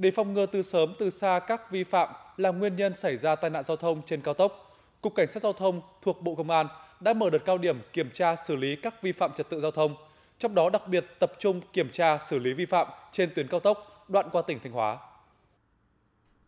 Để phòng ngừa từ sớm từ xa các vi phạm là nguyên nhân xảy ra tai nạn giao thông trên cao tốc, Cục Cảnh sát Giao thông thuộc Bộ Công an đã mở đợt cao điểm kiểm tra xử lý các vi phạm trật tự giao thông, trong đó đặc biệt tập trung kiểm tra xử lý vi phạm trên tuyến cao tốc đoạn qua tỉnh Thanh Hóa.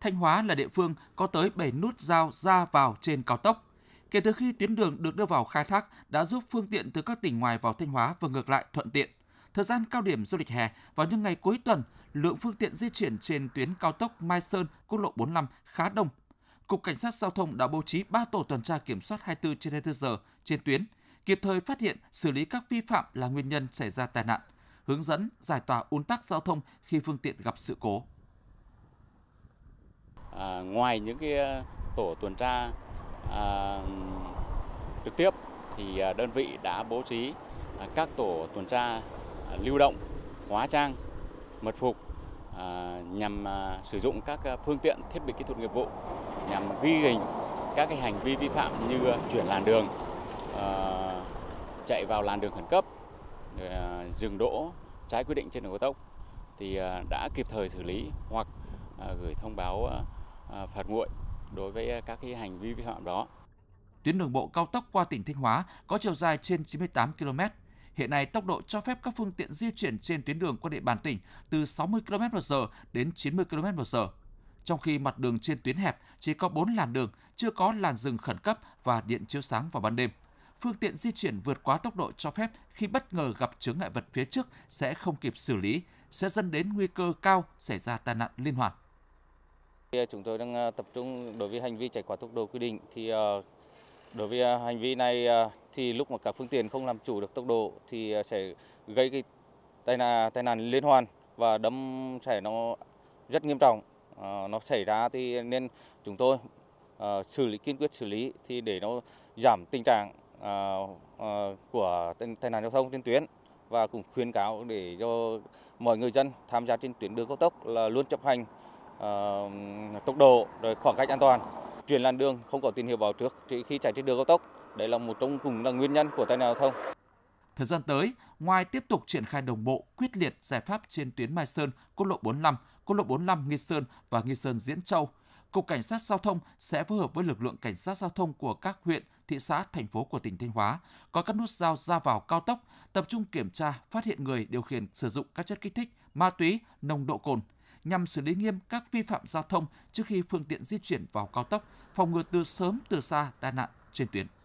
Thanh Hóa là địa phương có tới 7 nút giao ra vào trên cao tốc. Kể từ khi tuyến đường được đưa vào khai thác đã giúp phương tiện từ các tỉnh ngoài vào Thanh Hóa và ngược lại thuận tiện – Thời gian cao điểm du lịch hè vào những ngày cuối tuần, lượng phương tiện di chuyển trên tuyến cao tốc Mai Sơn, quốc lộ 45 khá đông. Cục Cảnh sát Giao thông đã bố trí 3 tổ tuần tra kiểm soát 24 trên 24 giờ trên tuyến, kịp thời phát hiện, xử lý các vi phạm là nguyên nhân xảy ra tai nạn, hướng dẫn giải tỏa ùn tắc giao thông khi phương tiện gặp sự cố. À, ngoài những cái ờ, tổ tuần tra à, trực tiếp thì ờ, đơn vị đã bố trí à, các tổ tuần tra lưu động hóa trang mật phục à, nhằm à, sử dụng các à, phương tiện thiết bị kỹ thuật nghiệp vụ nhằm ghi hình các cái hành vi vi phạm như chuyển làn đường chạy vào làn đường khẩn cấp dừng đỗ trái quy định trên đường cao tốc thì đã kịp thời xử lý hoặc gửi thông báo phạt nguội đối với các cái hành vi vi phạm đó. Tuyến đường bộ cao tốc qua tỉnh Thanh Hóa có chiều dài trên 98 km, Hiện nay, tốc độ cho phép các phương tiện di chuyển trên tuyến đường qua địa bàn tỉnh từ 60 km/h đến 90 km/h. Trong khi mặt đường trên tuyến hẹp chỉ có 4 làn đường, chưa có làn dừng khẩn cấp và điện chiếu sáng vào ban đêm. Phương tiện di chuyển vượt quá tốc độ cho phép khi bất ngờ gặp chướng ngại vật phía trước sẽ không kịp xử lý, sẽ dẫn đến nguy cơ cao xảy ra tai nạn liên hoàn. À, chúng tôi đang à, tập trung đối với hành vi chạy quá tốc độ quy định thì à, Đối với à, hành vi này à, thì lúc mà cả phương tiện không làm chủ được tốc độ thì à, sẽ gây cái tai nạn tai nạn liên hoàn và đâm sẽ nó rất nghiêm trọng. Ờ, nó xảy ra thì nên chúng tôi ờ, xử lý kiên quyết xử lý thì để nó giảm tình trạng ờ, của tai nạn giao thông trên tuyến và cũng khuyến cáo để cho mọi người dân tham gia trên tuyến đường cao tốc là luôn chấp hành tốc độ rồi khoảng cách an toàn chuyển làn đường không có tín hiệu báo trước khi chạy trên đường cao tốc. đây là một trong cùng là nguyên nhân của tai nạn giao thông. Thời gian tới, ngoài tiếp tục triển khai đồng bộ, quyết liệt giải pháp trên tuyến Mai Sơn, quốc lộ 45, quốc lộ 45 Nghi Sơn và Nghi Sơn Diễn Châu, Cục Cảnh sát Giao thông sẽ phối hợp với lực lượng cảnh sát giao thông của các huyện, thị xã, thành phố của tỉnh Thanh Hóa có các nút giao ra vào cao tốc, tập trung kiểm tra, phát hiện người điều khiển sử dụng các chất kích thích, ma túy, nồng độ cồn – nhằm xử lý nghiêm các vi phạm giao thông trước khi phương tiện di chuyển vào cao tốc, phòng ngừa từ sớm từ xa tai nạn trên tuyến.